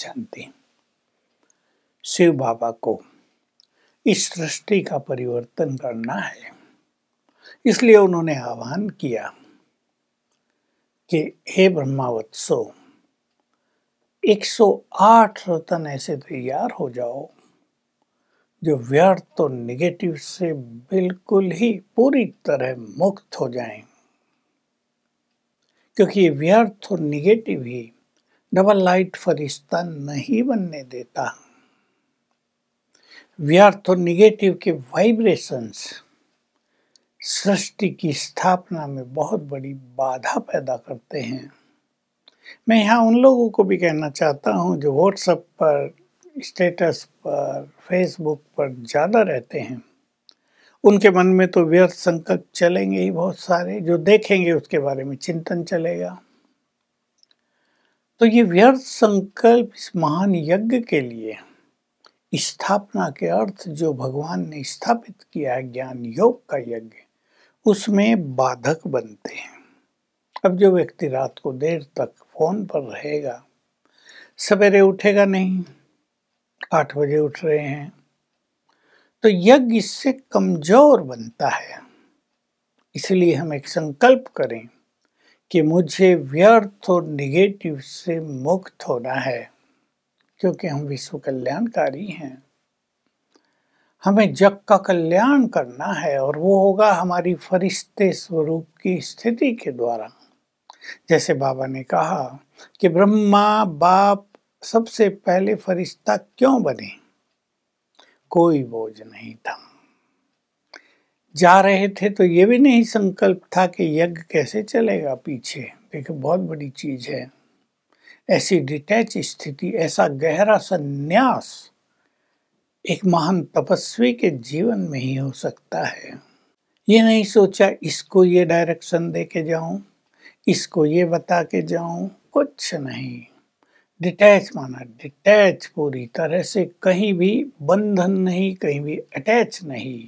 जानते शिव बाबा को इस सृष्टि का परिवर्तन करना है इसलिए उन्होंने आह्वान किया कि हे ब्रह्मावत्सो 108 रतन ऐसे तैयार हो जाओ जो व्यर्थ तो निगेटिव से बिल्कुल ही पूरी तरह मुक्त हो जाएं क्योंकि ये व्यर्थ और निगेटिव ही डबल लाइट फरिश्ता नहीं बनने देता व्यर्थ और निगेटिव के वाइब्रेशंस सृष्टि की स्थापना में बहुत बड़ी बाधा पैदा करते हैं मैं यहाँ उन लोगों को भी कहना चाहता हूँ जो व्हाट्सएप पर स्टेटस पर फेसबुक पर ज़्यादा रहते हैं उनके मन में तो व्यर्थ संकल्प चलेंगे ही बहुत सारे जो देखेंगे उसके बारे में चिंतन चलेगा तो ये व्यर्थ संकल्प इस महान यज्ञ के लिए स्थापना के अर्थ जो भगवान ने स्थापित किया है ज्ञान योग का यज्ञ उसमें बाधक बनते हैं अब जो व्यक्ति रात को देर तक फोन पर रहेगा सवेरे उठेगा नहीं आठ बजे उठ रहे हैं तो यज्ञ इससे कमजोर बनता है इसलिए हम एक संकल्प करें कि मुझे व्यर्थ और निगेटिव से मुक्त होना है क्योंकि हम विश्व कल्याणकारी हैं हमें जग का कल्याण करना है और वो होगा हमारी फरिश्ते स्वरूप की स्थिति के द्वारा जैसे बाबा ने कहा कि ब्रह्मा बाप सबसे पहले फरिश्ता क्यों बने कोई बोझ नहीं था जा रहे थे तो ये भी नहीं संकल्प था कि यज्ञ कैसे चलेगा पीछे देखिए बहुत बड़ी चीज है ऐसी डिटैच स्थिति ऐसा गहरा संन्यास एक महान तपस्वी के जीवन में ही हो सकता है ये नहीं सोचा इसको ये डायरेक्शन दे के जाऊं इसको ये बता के जाऊं कुछ नहीं डिटैच माना डिटैच पूरी तरह से कहीं भी बंधन नहीं कहीं भी अटैच नहीं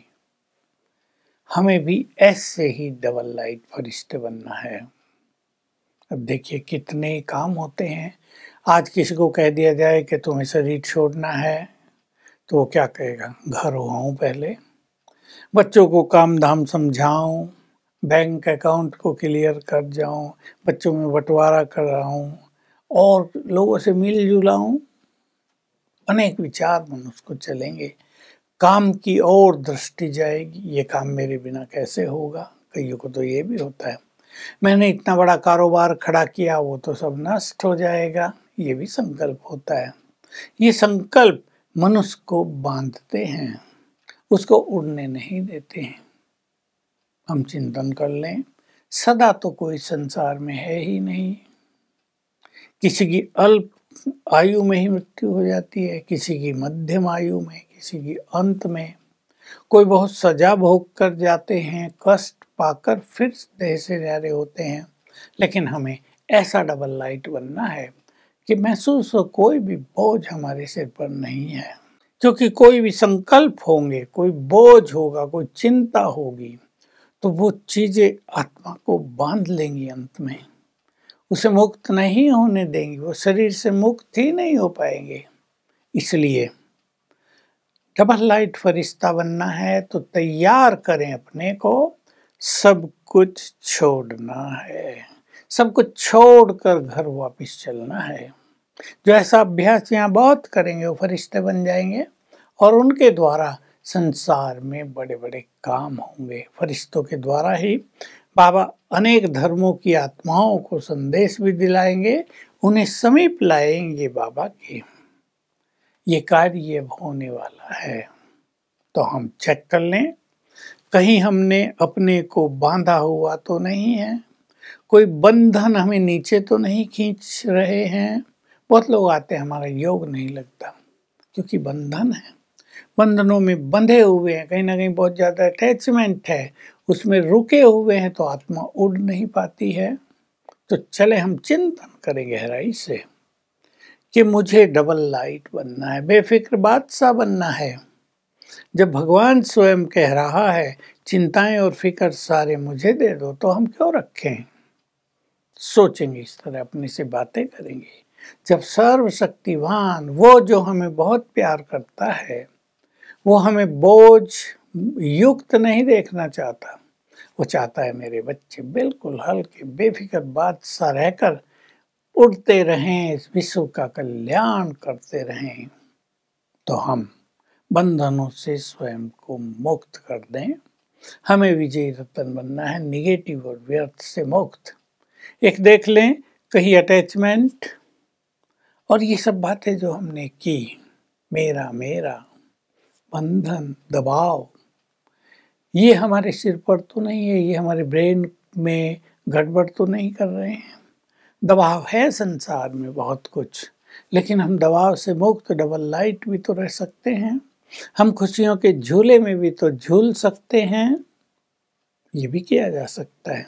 हमें भी ऐसे ही डबल लाइट फरिश्ते बनना है अब देखिए कितने काम होते हैं आज किसी को कह दिया जाए कि तुम्हें शरीर छोड़ना है तो वो क्या कहेगा घर हुआ पहले बच्चों को काम धाम समझाऊं बैंक अकाउंट को क्लियर कर जाऊं बच्चों में बंटवारा कर कराऊँ और लोगों से मिल जुलाऊँ अनेक विचार मनुष्य को चलेंगे काम की ओर दृष्टि जाएगी ये काम मेरे बिना कैसे होगा कईयों को तो ये भी होता है मैंने इतना बड़ा कारोबार खड़ा किया वो तो सब नष्ट हो जाएगा ये भी संकल्प होता है ये संकल्प मनुष्य को बांधते हैं उसको उड़ने नहीं देते हैं हम चिंतन कर लें सदा तो कोई संसार में है ही नहीं किसी की अल्प आयु में ही मृत्यु हो जाती है किसी की मध्यम आयु में किसी अंत में कोई बहुत सजा भोग कर जाते हैं कष्ट पाकर फिर देह से जा रहे होते हैं लेकिन हमें ऐसा डबल लाइट बनना है कि महसूस हो कोई भी बोझ हमारे सिर पर नहीं है क्योंकि कोई भी संकल्प होंगे कोई बोझ होगा कोई चिंता होगी तो वो चीज़ें आत्मा को बांध लेंगी अंत में उसे मुक्त नहीं होने देंगी वो शरीर से मुक्त ही नहीं हो पाएंगे इसलिए डबल लाइट फरिश्ता बनना है तो तैयार करें अपने को सब कुछ छोड़ना है सब कुछ छोड़कर घर वापस चलना है जो ऐसा अभ्यास यहाँ बहुत करेंगे वो फरिश्ते बन जाएंगे और उनके द्वारा संसार में बड़े बड़े काम होंगे फरिश्तों के द्वारा ही बाबा अनेक धर्मों की आत्माओं को संदेश भी दिलाएंगे उन्हें समीप लाएंगे बाबा के ये कार्य अब होने वाला है तो हम चेक कर लें कहीं हमने अपने को बांधा हुआ तो नहीं है कोई बंधन हमें नीचे तो नहीं खींच रहे हैं बहुत लोग आते हैं हमारा योग नहीं लगता क्योंकि बंधन है बंधनों में बंधे हुए हैं कहीं ना कहीं बहुत ज़्यादा अटैचमेंट है उसमें रुके हुए हैं तो आत्मा उड़ नहीं पाती है तो चले हम चिंतन करें गहराई से कि मुझे डबल लाइट बनना है बेफिक्र बादशाह बनना है जब भगवान स्वयं कह रहा है चिंताएं और फिक्र सारे मुझे दे दो तो हम क्यों रखें सोचेंगे इस तरह अपने से बातें करेंगे जब सर्वशक्तिवान वो जो हमें बहुत प्यार करता है वो हमें बोझ युक्त नहीं देखना चाहता वो चाहता है मेरे बच्चे बिल्कुल हल्के बेफिक्र बादशाह रहकर उड़ते रहें इस विश्व का कल्याण करते रहें तो हम बंधनों से स्वयं को मुक्त कर दें हमें विजय रतन बनना है निगेटिव और व्यर्थ से मुक्त एक देख लें कहीं अटैचमेंट और ये सब बातें जो हमने की मेरा मेरा बंधन दबाव ये हमारे सिर पर तो नहीं है ये हमारे ब्रेन में गड़बड़ तो नहीं कर रहे हैं दबाव है संसार में बहुत कुछ लेकिन हम दबाव से मुक्त डबल लाइट भी तो रह सकते हैं हम खुशियों के झूले में भी तो झूल सकते हैं ये भी किया जा सकता है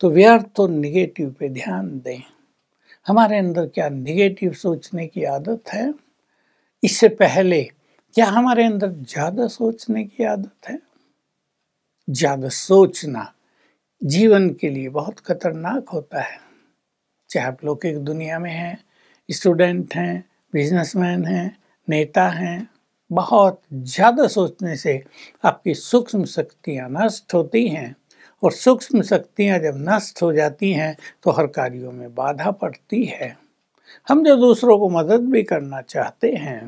तो व्यर्थ तो निगेटिव पे ध्यान दें हमारे अंदर क्या निगेटिव सोचने की आदत है इससे पहले क्या हमारे अंदर ज़्यादा सोचने की आदत है ज़्यादा सोचना जीवन के लिए बहुत खतरनाक होता है चाहे आप लौकिक दुनिया में हैं स्टूडेंट हैं बिजनेसमैन हैं नेता हैं बहुत ज़्यादा सोचने से आपकी सूक्ष्म शक्तियाँ नष्ट होती हैं और सूक्ष्म शक्तियाँ जब नष्ट हो जाती हैं तो हर कार्यों में बाधा पड़ती है हम जो दूसरों को मदद भी करना चाहते हैं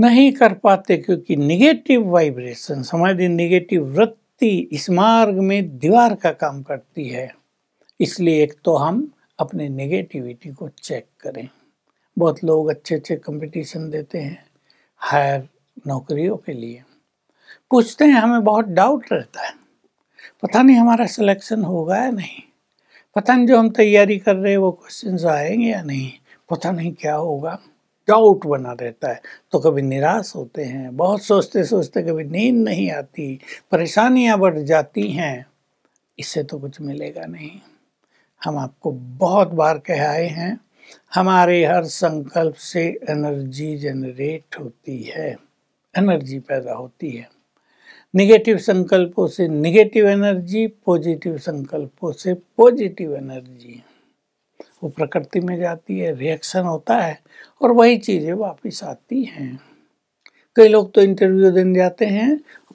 नहीं कर पाते क्योंकि निगेटिव वाइब्रेशन हमारी निगेटिव वृत्ति इस मार्ग में दीवार का काम करती है इसलिए एक तो हम अपने नेगेटिविटी को चेक करें बहुत लोग अच्छे अच्छे कंपटीशन देते हैं हायर नौकरियों के लिए पूछते हैं हमें बहुत डाउट रहता है पता नहीं हमारा सिलेक्शन होगा या नहीं पता नहीं जो हम तैयारी कर रहे हैं वो क्वेश्चन आएंगे या नहीं पता नहीं क्या होगा डाउट बना रहता है तो कभी निराश होते हैं बहुत सोचते सोचते कभी नींद नहीं आती परेशानियां बढ़ जाती हैं इससे तो कुछ मिलेगा नहीं हम आपको बहुत बार कह आए हैं हमारे हर संकल्प से एनर्जी जनरेट होती है एनर्जी पैदा होती है निगेटिव संकल्पों से निगेटिव एनर्जी पॉजिटिव संकल्पों से पॉजिटिव एनर्जी वो प्रकृति में जाती है रिएक्शन होता है और वही चीज़ें वापस आती हैं कई लोग तो इंटरव्यू देने जाते हैं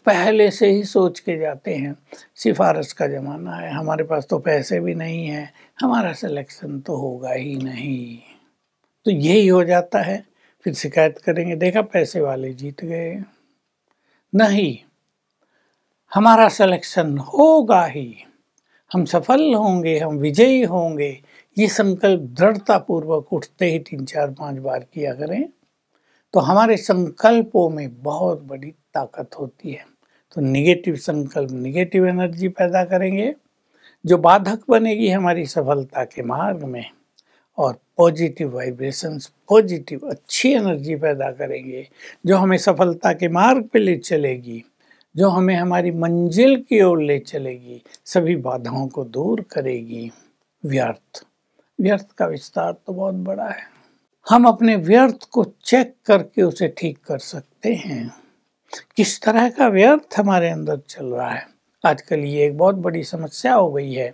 पहले से ही सोच के जाते हैं सिफारस का ज़माना है हमारे पास तो पैसे भी नहीं हैं हमारा सिलेक्शन तो होगा ही नहीं तो यही हो जाता है फिर शिकायत करेंगे देखा पैसे वाले जीत गए नहीं हमारा सिलेक्शन होगा ही हम सफल होंगे हम विजयी होंगे ये संकल्प दृढ़तापूर्वक उठते ही तीन चार पांच बार किया करें तो हमारे संकल्पों में बहुत बड़ी ताकत होती है तो निगेटिव संकल्प निगेटिव एनर्जी पैदा करेंगे जो बाधक बनेगी हमारी सफलता के मार्ग में और पॉजिटिव वाइब्रेशंस पॉजिटिव अच्छी एनर्जी पैदा करेंगे जो हमें सफलता के मार्ग पर ले चलेगी जो हमें हमारी मंजिल की ओर ले चलेगी सभी बाधाओं को दूर करेगी व्यर्थ व्यर्थ का विस्तार तो बहुत बड़ा है हम अपने व्यर्थ को चेक करके उसे ठीक कर सकते हैं किस तरह का व्यर्थ हमारे अंदर चल रहा है आजकल ये एक बहुत बड़ी समस्या हो गई है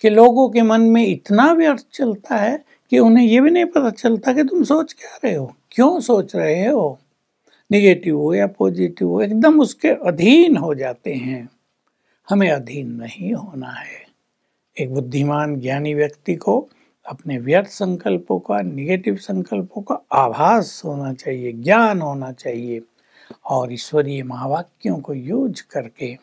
कि लोगों के मन में इतना व्यर्थ चलता है कि उन्हें ये भी नहीं पता चलता कि तुम सोच क्या रहे हो क्यों सोच रहे हो निगेटिव हो या पॉजिटिव हो एकदम उसके अधीन हो जाते हैं हमें अधीन नहीं होना है एक बुद्धिमान ज्ञानी व्यक्ति को अपने व्यर्थ संकल्पों का निगेटिव संकल्पों का आभास होना चाहिए ज्ञान होना चाहिए और ईश्वरीय महावाक्यों को यूज करके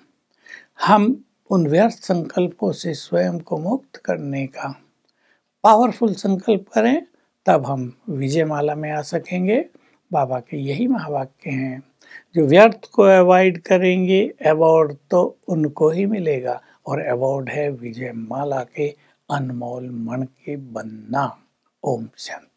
हम उन व्यर्थ संकल्पों से स्वयं को मुक्त करने का पावरफुल संकल्प करें तब हम विजय माला में आ सकेंगे बाबा के यही महावाक्य हैं जो व्यर्थ को अवॉइड करेंगे अवॉर्ड तो उनको ही मिलेगा और अवॉर्ड है विजय माला के अनमोल मन के बनना ओम शांति